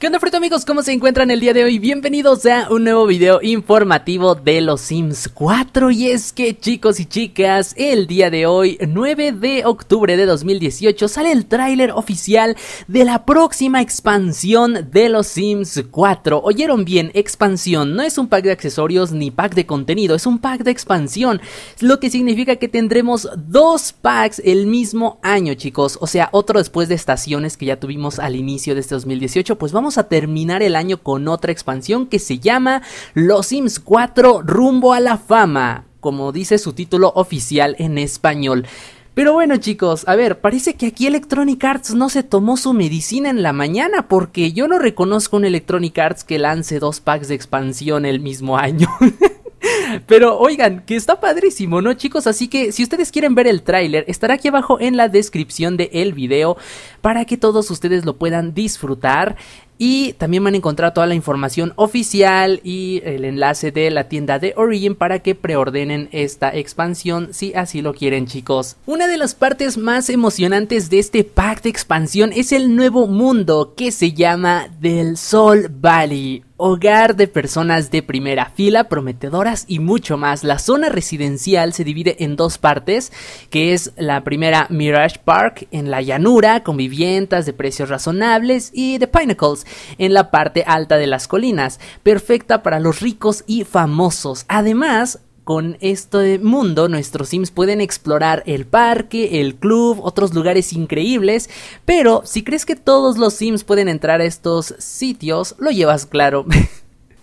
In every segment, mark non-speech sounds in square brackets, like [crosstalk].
¿Qué onda frito amigos? ¿Cómo se encuentran el día de hoy? Bienvenidos a un nuevo video informativo de los Sims 4 Y es que chicos y chicas, el día de hoy, 9 de octubre de 2018 Sale el tráiler oficial de la próxima expansión de los Sims 4 Oyeron bien, expansión, no es un pack de accesorios ni pack de contenido, es un pack de expansión Lo que significa que tendremos dos packs el mismo año chicos O sea, otro después de estaciones que ya tuvimos al inicio de este 2018 Pues vamos a terminar el año con otra expansión que se llama Los Sims 4 rumbo a la fama, como dice su título oficial en español. Pero bueno chicos, a ver, parece que aquí Electronic Arts no se tomó su medicina en la mañana porque yo no reconozco un Electronic Arts que lance dos packs de expansión el mismo año. [laughs] Pero oigan, que está padrísimo, ¿no chicos? Así que si ustedes quieren ver el tráiler, estará aquí abajo en la descripción del el video para que todos ustedes lo puedan disfrutar. Y también van a encontrar toda la información oficial y el enlace de la tienda de Origin para que preordenen esta expansión si así lo quieren chicos. Una de las partes más emocionantes de este pack de expansión es el nuevo mundo que se llama Del Sol Valley hogar de personas de primera fila, prometedoras y mucho más. La zona residencial se divide en dos partes, que es la primera Mirage Park en la llanura, con viviendas de precios razonables, y The Pinnacles, en la parte alta de las colinas, perfecta para los ricos y famosos. Además, con este mundo, nuestros Sims pueden explorar el parque, el club, otros lugares increíbles, pero si crees que todos los Sims pueden entrar a estos sitios, lo llevas claro. [laughs]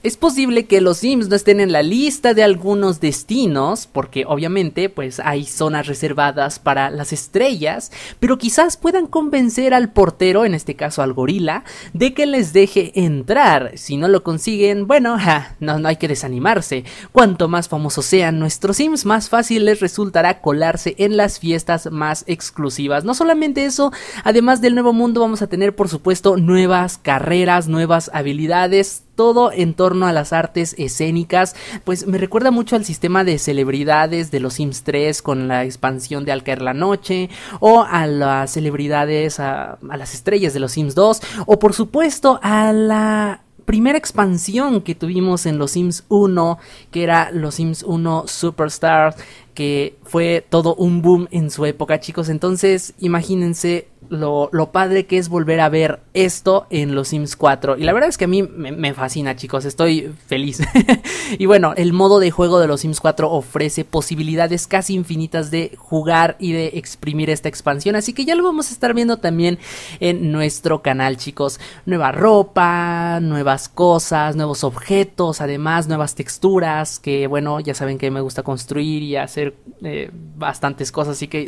Es posible que los Sims no estén en la lista de algunos destinos, porque obviamente pues hay zonas reservadas para las estrellas, pero quizás puedan convencer al portero, en este caso al gorila, de que les deje entrar. Si no lo consiguen, bueno, no hay que desanimarse. Cuanto más famosos sean nuestros Sims, más fácil les resultará colarse en las fiestas más exclusivas. No solamente eso, además del nuevo mundo vamos a tener por supuesto nuevas carreras, nuevas habilidades, todo en torno a las artes escénicas, pues me recuerda mucho al sistema de celebridades de los Sims 3 con la expansión de Al caer la noche, o a las celebridades, a, las estrellas de los Sims 2, o por supuesto a la primera expansión que tuvimos en los Sims 1, que era los Sims 1 Superstars, que fue todo un boom en su época, chicos. Entonces, imagínense lo, padre que es volver a ver esto en los Sims 4. Y la verdad es que a mí me fascina, chicos. Estoy feliz. [laughs] y bueno, el modo de juego de los Sims 4 ofrece posibilidades casi infinitas de jugar y de exprimir esta expansión. Así que ya lo vamos a estar viendo también en nuestro canal, chicos. Nueva ropa, nuevas cosas, nuevos objetos, además nuevas texturas. Que bueno, ya saben que me gusta construir y hacer eh, bastantes cosas, así que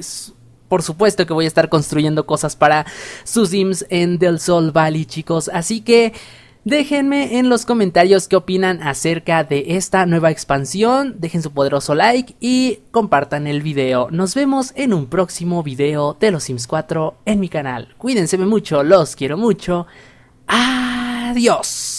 por supuesto que voy a estar construyendo cosas para sus sims en Del Sol Valley, chicos. Así que déjenme en los comentarios qué opinan acerca de esta nueva expansión. Dejen su poderoso like y compartan el video. Nos vemos en un próximo video de los Sims 4 en mi canal. Cuídense mucho, los quiero mucho. Adiós.